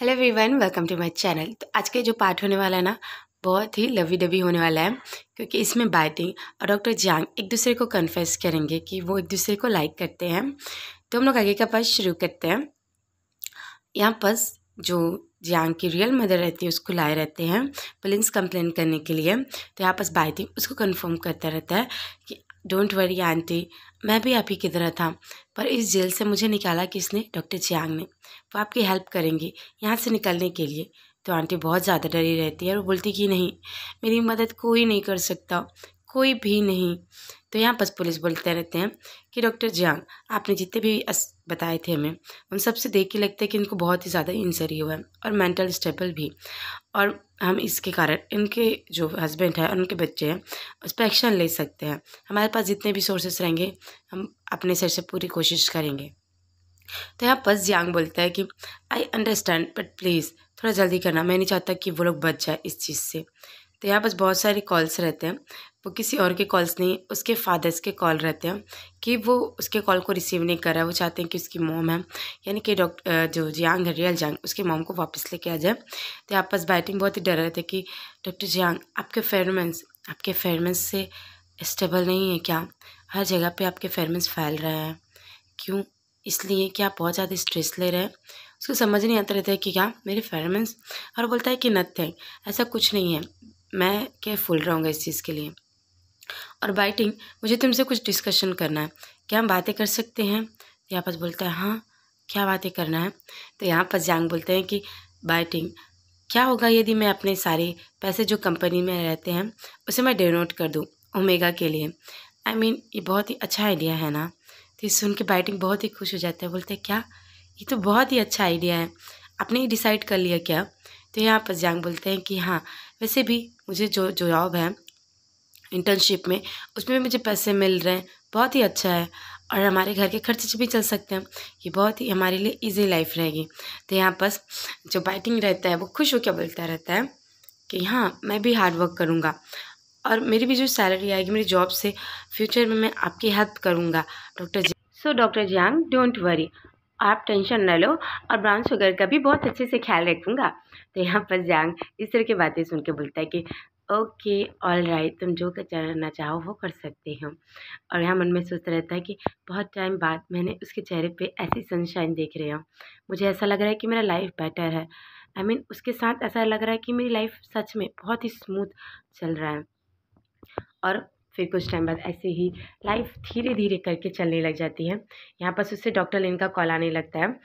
hello everyone welcome to my channel तो आज का जो पार्ट होने वाला है ना बहुत ही लवी डबी होने वाला है क्योंकि इसमें बाइटिंग और डॉक्टर जांग एक दूसरे को कन्फेस करेंगे कि वो एक दूसरे को लाइक करते हैं तो हम लोग आगे का पार्ट शुरू करते हैं यहाँ पर जो जियांग की रियल मदर रहती है उसको लाए रहते हैं पुलिस कंप्लेन करने के लिए तो यहाँ पर बाइटिंग उसको कन्फर्म करता रहता है कि डोंट वरी आंटी मैं भी आप ही की तरह था पर इस जेल से मुझे निकाला किसने डॉक्टर चियांग ने वो आपकी हेल्प करेंगे यहाँ से निकलने के लिए तो आंटी बहुत ज़्यादा डरी रहती है और बोलती कि नहीं मेरी मदद कोई नहीं कर सकता कोई भी नहीं तो यहाँ पर पुलिस बोलते रहते हैं कि डॉक्टर जियांग आपने जितने भी बताए थे हमें उन सबसे देख के लगता है कि इनको बहुत ही ज़्यादा इंजरी हुआ है और मेंटल स्टेबल भी और हम इसके कारण इनके जो हस्बैंड है और उनके बच्चे हैं उस पर एक्शन ले सकते हैं हमारे पास जितने भी सोर्सेस रहेंगे हम अपने सर से पूरी कोशिश करेंगे तो यहाँ पर जियांग बोलता है कि आई अंडरस्टैंड बट प्लीज़ थोड़ा जल्दी करना मैं नहीं चाहता कि वो लोग बच जाए इस चीज़ से तो यहाँ पर बहुत सारे कॉल्स रहते हैं वो किसी और के कॉल्स नहीं उसके फादर्स के कॉल रहते हैं कि वो उसके कॉल को रिसीव नहीं कर रहा है वो चाहते हैं कि उसकी मोम है यानी कि डॉक्टर जो जियांग है रियल जियांग उसके मोम को वापस लेके आ जाए तो आपस बैटिंग बहुत ही डर रहे थे कि डॉक्टर जियांग आपके फेरमेंस आपके फेरमेंस से स्टेबल नहीं है क्या हर जगह पर आपके फेरमेंस फैल रहे हैं क्यों इसलिए कि आप बहुत ज़्यादा स्ट्रेस ले रहे हैं उसको समझ नहीं आता रहता है कि क्या मेरे फेरमेंस और बोलता है कि नथिंग ऐसा कुछ नहीं है मैं केयरफुल रहूँगा इस चीज़ के लिए और बाइटिंग मुझे तुमसे कुछ डिस्कशन करना है क्या हम बातें कर सकते हैं तो यहाँ पर बोलता है हाँ क्या बातें करना है तो यहाँ पर जांग बोलते हैं कि बाइटिंग क्या होगा यदि मैं अपने सारे पैसे जो कंपनी में रहते हैं उसे मैं डेनोट कर दूँ ओमेगा के लिए आई I मीन mean, ये बहुत ही अच्छा आइडिया है ना तो ये सुन के बाइटिंग बहुत ही खुश हो जाता है बोलते हैं क्या ये तो बहुत ही अच्छा आइडिया है आपने ही डिसाइड कर लिया क्या तो यहाँ पर जांग बोलते हैं कि हाँ वैसे भी मुझे जो जॉब है इंटर्नशिप में उसमें भी मुझे पैसे मिल रहे हैं बहुत ही अच्छा है और हमारे घर के खर्चे भी चल सकते हैं ये बहुत ही हमारे लिए इजी लाइफ रहेगी तो यहाँ पर जो बाइटिंग रहता है वो खुश होकर बोलता रहता है कि हाँ मैं भी हार्ड वर्क करूँगा और मेरी भी जो सैलरी आएगी मेरी जॉब से फ्यूचर में मैं आपकी हेल्प करूँगा doctor ji so doctor Jiang don't worry आप टेंशन न लो और ब्राउन शुगर का भी बहुत अच्छे से ख्याल रखूँगा तो यहाँ पर जयांग इस तरह की बातें सुन के बोलता है कि ओके ऑल राइट तुम जो करना चाहो वो कर सकते हो और यहाँ मन में सोचता रहता है कि बहुत टाइम बाद मैंने उसके चेहरे पे ऐसी सनशाइन देख रही हूँ मुझे ऐसा लग रहा है कि मेरा लाइफ बेटर है आई I मीन mean, उसके साथ ऐसा लग रहा है कि मेरी लाइफ सच में बहुत ही स्मूथ चल रहा है और फिर कुछ टाइम बाद ऐसे ही लाइफ धीरे धीरे करके चलने लग जाती है यहाँ पर उससे डॉक्टर लिन का कॉल आने लगता है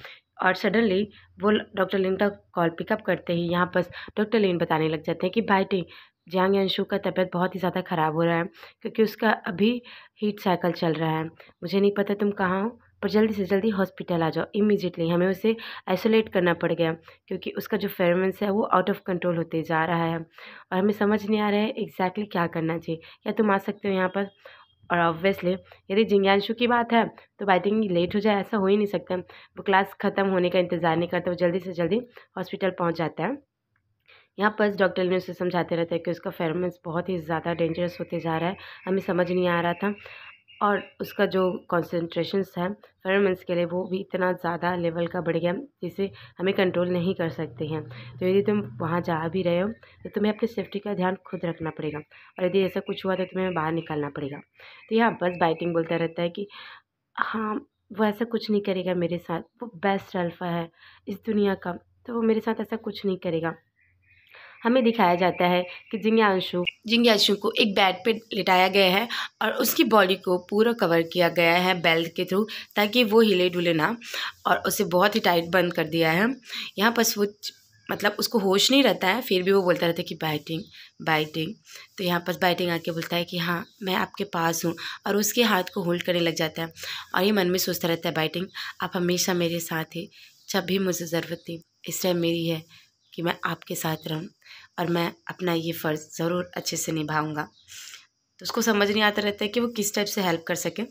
और सडनली वो डॉक्टर लिन का कॉल पिकअप करते ही यहाँ पर डॉक्टर लिन बताने लग जाते हैं कि भाई जियांग अंशु का तबीयत बहुत ही ज़्यादा ख़राब हो रहा है क्योंकि उसका अभी हीट साइकिल चल रहा है मुझे नहीं पता तुम कहाँ हो पर जल्दी से जल्दी हॉस्पिटल आ जाओ इमीजिएटली हमें उसे आइसोलेट करना पड़ गया क्योंकि उसका जो फेरमेंस है वो आउट ऑफ कंट्रोल होते जा रहा है और हमें समझ नहीं आ रहा है एग्जैक्टली क्या करना चाहिए या तुम आ सकते हो यहाँ पर और ऑब्वियसली यदि जिंग्यांशु की बात है तो आई थिंक लेट हो जाए ऐसा हो ही नहीं सकता वो क्लास ख़त्म होने का इंतज़ार नहीं करता वो जल्दी से जल्दी हॉस्पिटल पहुँच जाता है यहाँ पर डॉक्टर ने उसे समझाते रहते हैं कि उसका फेरोमेंस बहुत ही ज़्यादा डेंजरस होते जा रहा है हमें समझ नहीं आ रहा था और उसका जो कॉन्सेंट्रेशंस है फेरोमेंस के लिए वो भी इतना ज़्यादा लेवल का बढ़ गया जिसे हमें कंट्रोल नहीं कर सकते हैं तो यदि तुम वहाँ जा भी रहे हो तो तुम्हें अपनी सेफ्टी का ध्यान खुद रखना पड़ेगा और यदि ऐसा कुछ हुआ तो तुम्हें बाहर निकालना पड़ेगा तो यहाँ बस बाइटिंग बोलता रहता है कि हाँ वो ऐसा कुछ नहीं करेगा मेरे साथ वो बेस्ट अल्फ़ा है इस दुनिया का तो वो मेरे साथ ऐसा कुछ नहीं करेगा हमें दिखाया जाता है कि जिंग्यांशु जिंग्यांशु को एक बेड पर लिटाया गया है और उसकी बॉडी को पूरा कवर किया गया है बेल्ट के थ्रू ताकि वो हिले डुले ना और उसे बहुत ही टाइट बंद कर दिया है यहाँ पर वो मतलब उसको होश नहीं रहता है फिर भी वो बोलता रहता है कि बाइटिंग बाइटिंग तो यहाँ पर बाइटिंग आके बोलता है कि हाँ मैं आपके पास हूँ और उसके हाथ को होल्ड करने लग जाता है और ये मन में सोचता रहता है बाइटिंग आप हमेशा मेरे साथ ही जब भी मुझे ज़रूरत थी इस टाइम मेरी है कि मैं आपके साथ रहूँ और मैं अपना ये फ़र्ज़ ज़रूर अच्छे से निभाऊँगा तो उसको समझ नहीं आता रहता है कि वो किस टाइप से हेल्प कर सके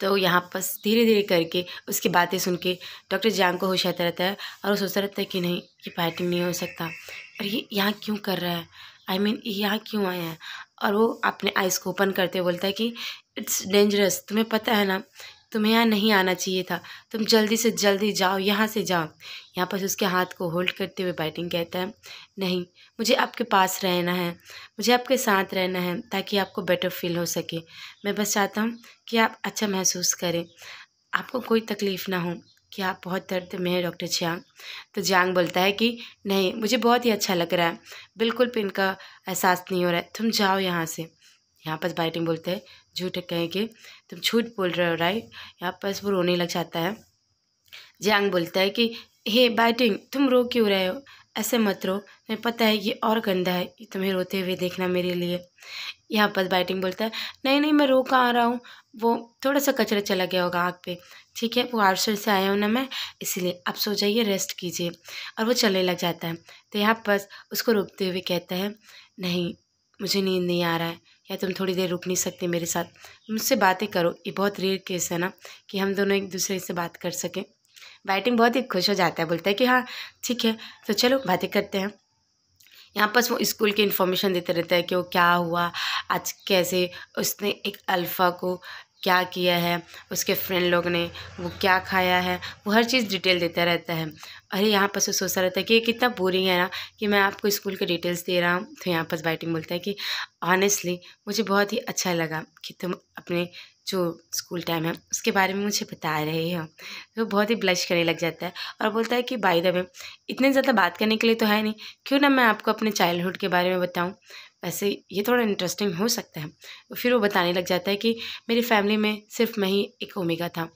तो यहाँ पर धीरे धीरे करके उसकी बातें सुन के डॉक्टर जांग को होश आता रहता है और वो सोचता रहता है कि नहीं ये फाइटिंग नहीं हो सकता और ये यहाँ क्यों कर रहा है आई मीन यहाँ क्यों आया है और वो अपने आइज़ को ओपन करते बोलता है कि इट्स डेंजरस तुम्हें पता है ना तुम्हें यहाँ नहीं आना चाहिए था तुम जल्दी से जल्दी जाओ यहाँ से जाओ यहाँ पर उसके हाथ को होल्ड करते हुए बाइटिंग कहता है नहीं मुझे आपके पास रहना है मुझे आपके साथ रहना है ताकि आपको बेटर फील हो सके मैं बस चाहता हूँ कि आप अच्छा महसूस करें आपको कोई तकलीफ़ ना हो कि आप बहुत दर्द में हैं डॉक्टर छियांग तो जियांग बोलता है कि नहीं मुझे बहुत ही अच्छा लग रहा है बिल्कुल भी का एहसास नहीं हो रहा है तुम जाओ यहाँ से यहाँ पर बाइटिंग बोलते हैं झूठ कहें कि तुम झूठ बोल रहे हो राइट यहाँ पर वो रोने लग जाता है जियांग बोलता है कि हे बाइटिंग तुम रो क्यों रहे हो ऐसे मत रो तुम्हें पता है ये और गंदा है तुम्हें रोते हुए देखना मेरे लिए यहाँ पर बाइटिंग बोलता है नहीं नहीं मैं रो कहाँ रहा हूँ वो थोड़ा सा कचरा चला गया होगा आँख पे ठीक है वो आर्सर से आया हूँ ना मैं इसीलिए आप सो जाइए रेस्ट कीजिए और वो चलने लग जाता है तो यहाँ पर उसको रोकते हुए कहता है नहीं मुझे नींद नहीं आ रहा है या तुम थोड़ी देर रुक नहीं सकते मेरे साथ मुझसे बातें करो ये बहुत रेयर केस है ना कि हम दोनों एक दूसरे से बात कर सकें बैटिंग बहुत ही खुश हो जाता है बोलता है कि हाँ ठीक है तो चलो बातें करते हैं यहाँ पर वो स्कूल की इन्फॉर्मेशन देते रहता है कि वो क्या हुआ आज कैसे उसने एक अल्फ़ा को क्या किया है उसके फ्रेंड लोग ने वो क्या खाया है वो हर चीज़ डिटेल देता रहता है अरे यहाँ पर से सोचता रहता है कि ये कितना बोरिंग है ना कि मैं आपको स्कूल के डिटेल्स दे रहा हूँ तो यहाँ पर बाइटिंग बोलता है कि ऑनेस्टली मुझे बहुत ही अच्छा लगा कि तुम अपने जो स्कूल टाइम है उसके बारे में मुझे बता रहे हो तो बहुत ही ब्लश करने लग जाता है और बोलता है कि बाई द वे इतने ज़्यादा बात करने के लिए तो है नहीं क्यों ना मैं आपको अपने चाइल्डहुड के बारे में बताऊँ वैसे ये थोड़ा इंटरेस्टिंग हो सकता है फिर वो बताने लग जाता है कि मेरी फैमिली में सिर्फ मैं ही एक ओमेगा था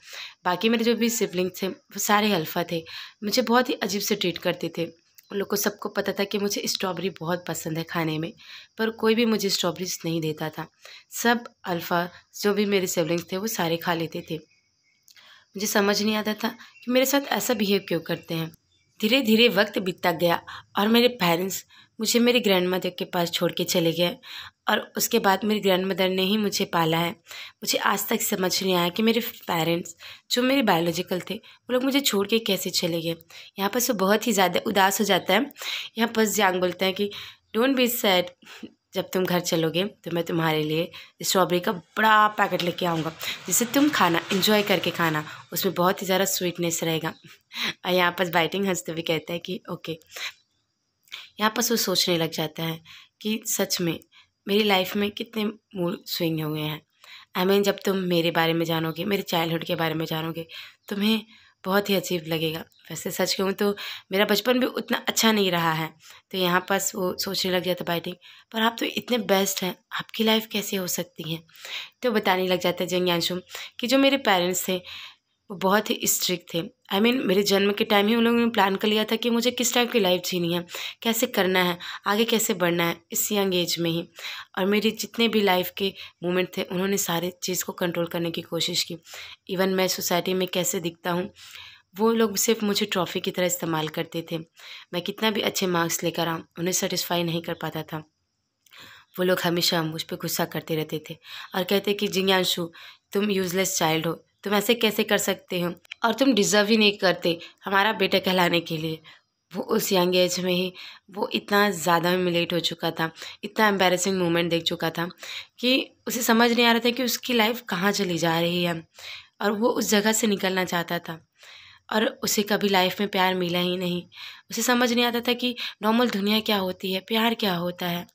बाकी मेरे जो भी सिबलिंग थे वो सारे अल्फ़ा थे मुझे बहुत ही अजीब से ट्रीट करते थे उन लोग को सबको पता था कि मुझे स्ट्रॉबेरी बहुत पसंद है खाने में पर कोई भी मुझे स्ट्रॉबेरीज नहीं देता था सब अल्फ़ा जो भी मेरे सिबलिंग्स थे वो सारे खा लेते थे मुझे समझ नहीं आता था कि मेरे साथ ऐसा बिहेव क्यों करते हैं धीरे धीरे वक्त बीतता गया और मेरे पेरेंट्स मुझे मेरी ग्रैंड मदर के पास छोड़ के चले गए और उसके बाद मेरी ग्रैंड मदर ने ही मुझे पाला है मुझे आज तक समझ नहीं आया कि मेरे पेरेंट्स जो मेरे बायोलॉजिकल थे वो लोग मुझे छोड़ के कैसे चले गए यहाँ पर सो बहुत ही ज़्यादा उदास हो जाता है यहाँ पर जयांग बोलते हैं कि डोंट बी सैड जब तुम घर चलोगे तो मैं तुम्हारे लिए स्ट्रॉबेरी का बड़ा पैकेट लेके आऊँगा जिससे तुम खाना इंजॉय करके खाना उसमें बहुत ही ज़्यादा स्वीटनेस रहेगा यहाँ पर बाइटिंग हंसते भी कहता है कि ओके यहाँ पर वो सोचने लग जाता है कि सच में मेरी लाइफ में कितने मूड स्विंग हुए हैं आई I मीन mean, जब तुम मेरे बारे में जानोगे मेरे चाइल्डहुड के बारे में जानोगे तुम्हें बहुत ही अजीब लगेगा वैसे सच कहूँ तो मेरा बचपन भी उतना अच्छा नहीं रहा है तो यहाँ पास वो सोचने लग जाता बाइटिंग पर आप तो इतने बेस्ट हैं आपकी लाइफ कैसे हो सकती है तो बताने लग जाता है जंग्यांशु कि जो मेरे पेरेंट्स थे वो बहुत ही स्ट्रिक्ट थे आई I मीन mean, मेरे जन्म के टाइम ही उन लोगों ने प्लान कर लिया था कि मुझे किस टाइप की लाइफ जीनी है कैसे करना है आगे कैसे बढ़ना है इस यंग एज में ही और मेरी जितने भी लाइफ के मोमेंट थे उन्होंने सारे चीज़ को कंट्रोल करने की कोशिश की इवन मैं सोसाइटी में कैसे दिखता हूँ वो लोग सिर्फ मुझे ट्रॉफ़ी की तरह इस्तेमाल करते थे मैं कितना भी अच्छे मार्क्स लेकर आऊँ उन्हें सेटिस्फाई नहीं कर पाता था वो लोग हमेशा मुझ पर गुस्सा करते रहते थे और कहते कि जिज्ञासु तुम यूज़लेस चाइल्ड हो तुम ऐसे कैसे कर सकते हो और तुम डिज़र्व ही नहीं करते हमारा बेटा कहलाने के लिए वो उस यंग एज में ही वो इतना ज़्यादा मिलेट हो चुका था इतना एम्बेरसिंग मोमेंट देख चुका था कि उसे समझ नहीं आ रहा था कि उसकी लाइफ कहाँ चली जा रही है और वो उस जगह से निकलना चाहता था और उसे कभी लाइफ में प्यार मिला ही नहीं उसे समझ नहीं आता था कि नॉर्मल दुनिया क्या होती है प्यार क्या होता है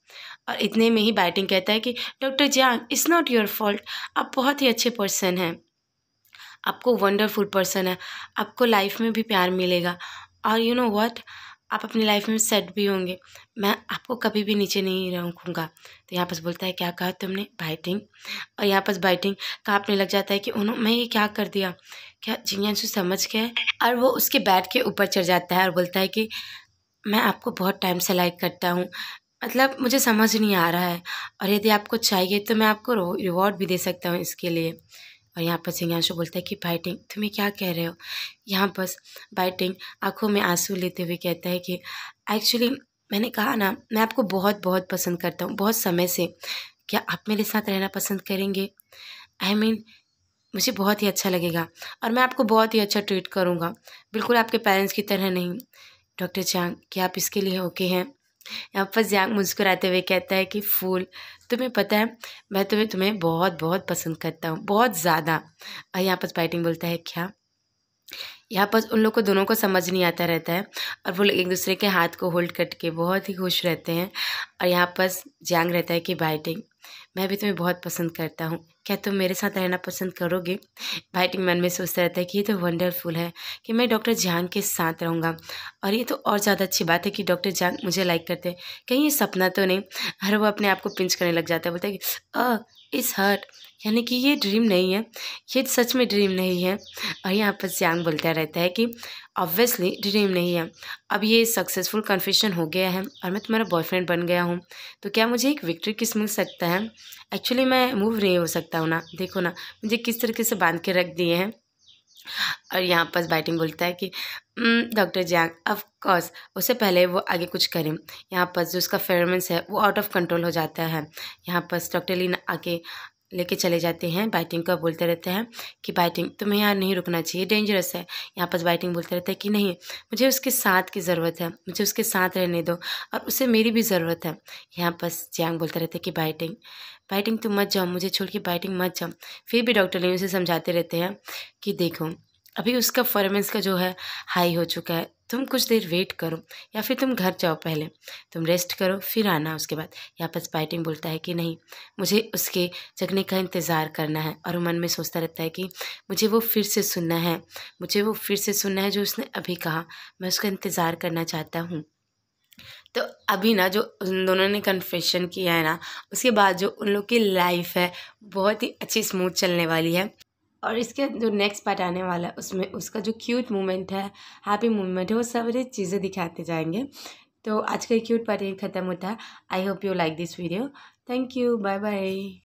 और इतने में ही बैटिंग कहता है कि doctor Jiang it's not your fault आप बहुत ही अच्छे पर्सन हैं आपको वंडरफुल पर्सन है आपको लाइफ में भी प्यार मिलेगा और यू नो व्हाट आप अपनी लाइफ में सेट भी होंगे मैं आपको कभी भी नीचे नहीं रखूँगा तो यहाँ पर बोलता है क्या कहा तुमने बाइटिंग और यहाँ पर बाइटिंग का आपने लग जाता है कि उन्होंने मैं ये क्या कर दिया क्या जिया समझ गए और वो उसके बैट के ऊपर चढ़ जाता है और बोलता है कि मैं आपको बहुत टाइम से लाइक करता हूँ मतलब मुझे समझ नहीं आ रहा है और यदि आपको चाहिए तो मैं आपको रिवॉर्ड भी दे सकता हूँ इसके लिए और यहाँ पर सिंघासो बोलता है कि बाइटिंग तुम्हें क्या कह रहे हो यहाँ बस बाइटिंग आँखों में आंसू लेते हुए कहता है कि एक्चुअली मैंने कहा ना मैं आपको बहुत बहुत पसंद करता हूँ बहुत समय से क्या आप मेरे साथ रहना पसंद करेंगे आई I मीन mean, मुझे बहुत ही अच्छा लगेगा और मैं आपको बहुत ही अच्छा ट्रीट करूँगा बिल्कुल आपके पेरेंट्स की तरह नहीं डॉक्टर चांग क्या आप इसके लिए ओके हैं यहाँ पर जियांग मुस्कुराते हुए कहता है कि फूल तुम्हें पता है मैं तुम्हें तुम्हें बहुत बहुत पसंद करता हूँ बहुत ज़्यादा और यहाँ पर बाइटिंग बोलता है क्या यहाँ पर उन लोग को दोनों को समझ नहीं आता रहता है और वो लोग एक दूसरे के हाथ को होल्ड करके बहुत ही खुश रहते हैं और यहाँ पर जियांग रहता है कि बाइटिंग मैं भी तुम्हें बहुत पसंद करता हूँ क्या तुम मेरे साथ रहना पसंद करोगे भाई मन में सोचता रहता है कि ये तो वंडरफुल है कि मैं डॉक्टर जहान के साथ रहूँगा और ये तो और ज़्यादा अच्छी बात है कि डॉक्टर जहान मुझे लाइक करते हैं कहीं ये सपना तो नहीं हर वो अपने आप को पिंच करने लग जाता है बोलता है कि अ इज़ हर्ट यानी कि ये ड्रीम नहीं है ये सच में ड्रीम नहीं है और यहाँ पर सियांग बोलता रहता है कि ऑब्वियसली ड्रीम नहीं है अब ये सक्सेसफुल कन्फेशन हो गया है और मैं तुम्हारा बॉयफ्रेंड बन गया हूँ तो क्या मुझे एक विक्ट्री किस मिल सकता है एक्चुअली मैं मूव नहीं हो सकता हूँ ना देखो ना मुझे किस तरीके से बांध के रख दिए हैं और यहाँ पर बाइटिंग बोलता है कि डॉक्टर जैंग ऑफकोर्स उससे पहले वो आगे कुछ करें यहाँ पर जो उसका फेरमेंस है वो आउट ऑफ कंट्रोल हो जाता है यहाँ पर डॉक्टर लीना आके लेके चले जाते हैं बाइटिंग का बोलते रहते हैं कि बाइटिंग तुम्हें यहाँ नहीं रुकना चाहिए डेंजरस है यहाँ पर बाइटिंग बोलते रहते हैं कि नहीं मुझे उसके साथ की ज़रूरत है मुझे उसके साथ रहने दो और उसे मेरी भी ज़रूरत है यहाँ पर जियांग बोलते रहते हैं कि बाइटिंग बाइटिंग तुम मत जाओ मुझे छोड़ के बाइटिंग मत जाओ फिर भी डॉक्टर लिन उसे समझाते रहते हैं कि देखो अभी उसका परफॉर्मेंस का जो है हाई हो चुका है तुम कुछ देर वेट करो या फिर तुम घर जाओ पहले तुम रेस्ट करो फिर आना उसके बाद यहाँ पर स्पाइटिंग बोलता है कि नहीं मुझे उसके जगने का इंतज़ार करना है और मन में सोचता रहता है कि मुझे वो फिर से सुनना है मुझे वो फिर से सुनना है जो उसने अभी कहा मैं उसका इंतज़ार करना चाहता हूँ तो अभी ना जो उन दोनों ने कन्फेशन किया है ना उसके बाद जो उन लोग की लाइफ है बहुत ही अच्छी स्मूथ चलने वाली है और इसके जो नेक्स्ट पार्ट आने वाला है उसमें उसका जो क्यूट मूवमेंट है हैप्पी मूवमेंट है वो सारी चीज़ें दिखाते जाएंगे तो आज का क्यूट पार्ट यही ख़त्म होता है I hope you like this video thank you bye bye